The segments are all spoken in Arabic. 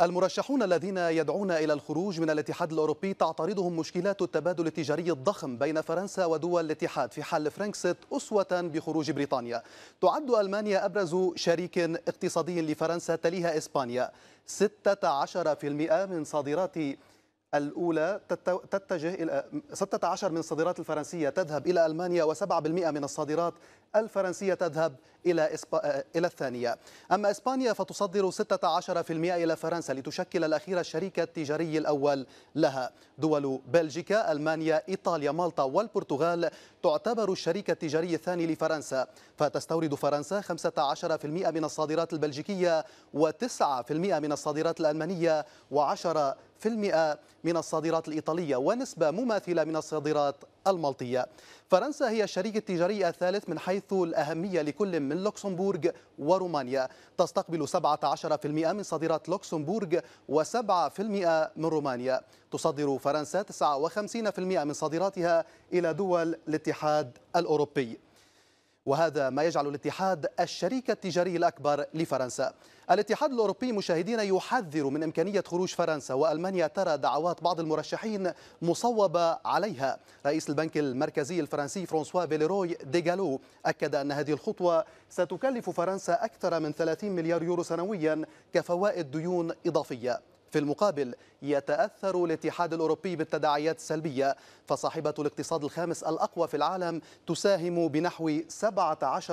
المرشحون الذين يدعون إلى الخروج من الاتحاد الأوروبي تعترضهم مشكلات التبادل التجاري الضخم بين فرنسا ودول الاتحاد في حال فرانكسيت أسوة بخروج بريطانيا تعد ألمانيا أبرز شريك اقتصادي لفرنسا تليها إسبانيا 16% من صادرات الأولى تتجه إلى 16 من الصادرات الفرنسية تذهب إلى ألمانيا و7% من الصادرات الفرنسية تذهب إلى إسب... إلى الثانية أما إسبانيا فتصدر 16% إلى فرنسا لتشكل الأخير الشريك التجاري الأول لها دول بلجيكا ألمانيا إيطاليا مالطا والبرتغال تعتبر الشريك التجاري الثاني لفرنسا فتستورد فرنسا 15% من الصادرات البلجيكية و9% من الصادرات الألمانية و10 من الصادرات الإيطالية ونسبة مماثلة من الصادرات المالطية فرنسا هي الشريك التجاري الثالث من حيث الأهمية لكل من لوكسمبورغ ورومانيا تستقبل 17% من صادرات لوكسمبورغ و7% من رومانيا تصدر فرنسا 59% من صادراتها إلى دول الاتحاد الأوروبي وهذا ما يجعل الاتحاد الشريك التجاري الأكبر لفرنسا الاتحاد الأوروبي مشاهدين يحذر من إمكانية خروج فرنسا وألمانيا ترى دعوات بعض المرشحين مصوبة عليها رئيس البنك المركزي الفرنسي فرانسوا بيليروي ديغالو أكد أن هذه الخطوة ستكلف فرنسا أكثر من 30 مليار يورو سنويا كفوائد ديون إضافية في المقابل يتأثر الاتحاد الأوروبي بالتداعيات السلبية فصاحبة الاقتصاد الخامس الأقوى في العالم تساهم بنحو 17%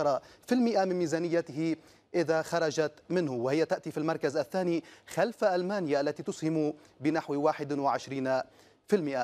من ميزانيته إذا خرجت منه وهي تأتي في المركز الثاني خلف ألمانيا التي تسهم بنحو 21%